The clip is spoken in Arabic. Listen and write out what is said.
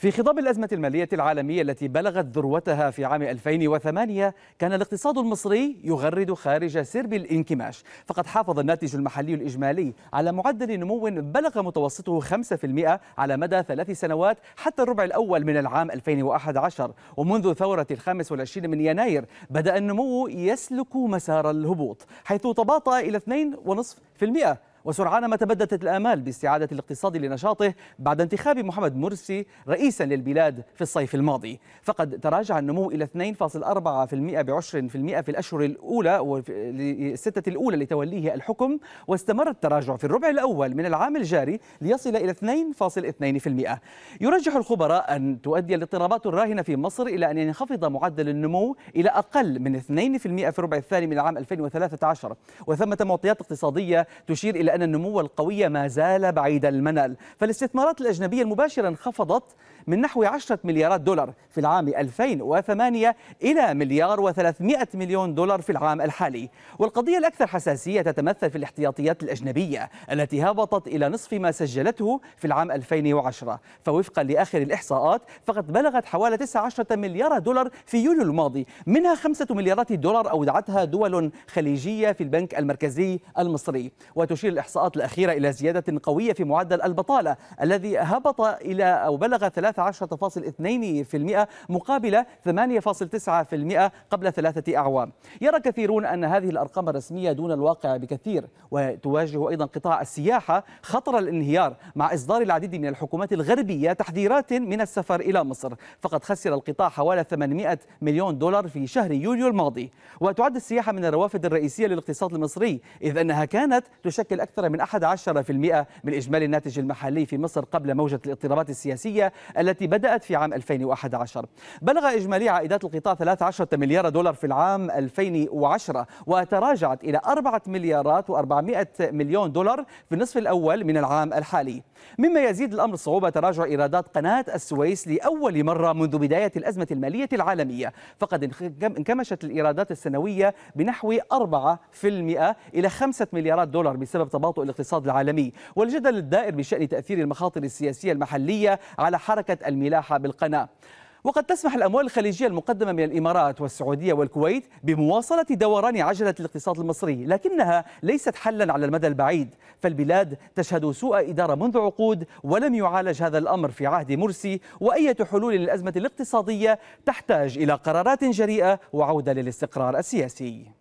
في خضاب الأزمة المالية العالمية التي بلغت ذروتها في عام 2008 كان الاقتصاد المصري يغرد خارج سرب الانكماش فقد حافظ الناتج المحلي الإجمالي على معدل نمو بلغ متوسطه 5% على مدى ثلاث سنوات حتى الربع الأول من العام 2011 ومنذ ثورة الخامس والعشرين من يناير بدأ النمو يسلك مسار الهبوط حيث تباطأ إلى 2.5% وسرعان ما تبددت الآمال باستعادة الاقتصاد لنشاطه بعد انتخاب محمد مرسي رئيسا للبلاد في الصيف الماضي فقد تراجع النمو إلى 2.4% بعشر في المئة في الأشهر الأولى والستة الأولى لتوليه الحكم واستمر التراجع في الربع الأول من العام الجاري ليصل إلى 2.2% يرجح الخبراء أن تؤدي الاضطرابات الراهنة في مصر إلى أن ينخفض معدل النمو إلى أقل من 2% في الربع الثاني من العام 2013 وثمة معطيات اقتصادية تشير إلى أن النمو القوي ما زال بعيد المنال فالاستثمارات الأجنبية المباشرة انخفضت من نحو 10 مليارات دولار في العام 2008 إلى مليار و300 مليون دولار في العام الحالي والقضية الأكثر حساسية تتمثل في الاحتياطيات الأجنبية التي هبطت إلى نصف ما سجلته في العام 2010 فوفقا لآخر الإحصاءات فقد بلغت حوالي 19 مليار دولار في يوليو الماضي منها 5 مليارات دولار أودعتها دول خليجية في البنك المركزي المصري وتشير الإحصاءات الإحصاءات الأخيرة إلى زيادة قوية في معدل البطالة الذي هبط إلى أو بلغ 13.2% مقابل 8.9% قبل ثلاثة أعوام يرى كثيرون أن هذه الأرقام الرسمية دون الواقع بكثير وتواجه أيضا قطاع السياحة خطر الانهيار مع إصدار العديد من الحكومات الغربية تحذيرات من السفر إلى مصر فقد خسر القطاع حوالي 800 مليون دولار في شهر يوليو الماضي وتعد السياحة من الروافد الرئيسية للاقتصاد المصري إذ أنها كانت تشكل أكثر من 11% من إجمالي الناتج المحلي في مصر قبل موجة الاضطرابات السياسية التي بدأت في عام 2011 بلغ إجمالي عائدات القطاع 13 مليار دولار في العام 2010 وتراجعت إلى 4 مليارات و400 مليون دولار في النصف الأول من العام الحالي مما يزيد الأمر صعوبة تراجع إيرادات قناة السويس لأول مرة منذ بداية الأزمة المالية العالمية فقد انكمشت الإيرادات السنوية بنحو 4% إلى 5 مليارات دولار بسبب تباطؤ الاقتصاد العالمي والجدل الدائر بشأن تأثير المخاطر السياسية المحلية على حركة الملاحة بالقناة وقد تسمح الأموال الخليجية المقدمة من الإمارات والسعودية والكويت بمواصلة دوران عجلة الاقتصاد المصري لكنها ليست حلا على المدى البعيد فالبلاد تشهد سوء إدارة منذ عقود ولم يعالج هذا الأمر في عهد مرسي وأية حلول للأزمة الاقتصادية تحتاج إلى قرارات جريئة وعودة للاستقرار السياسي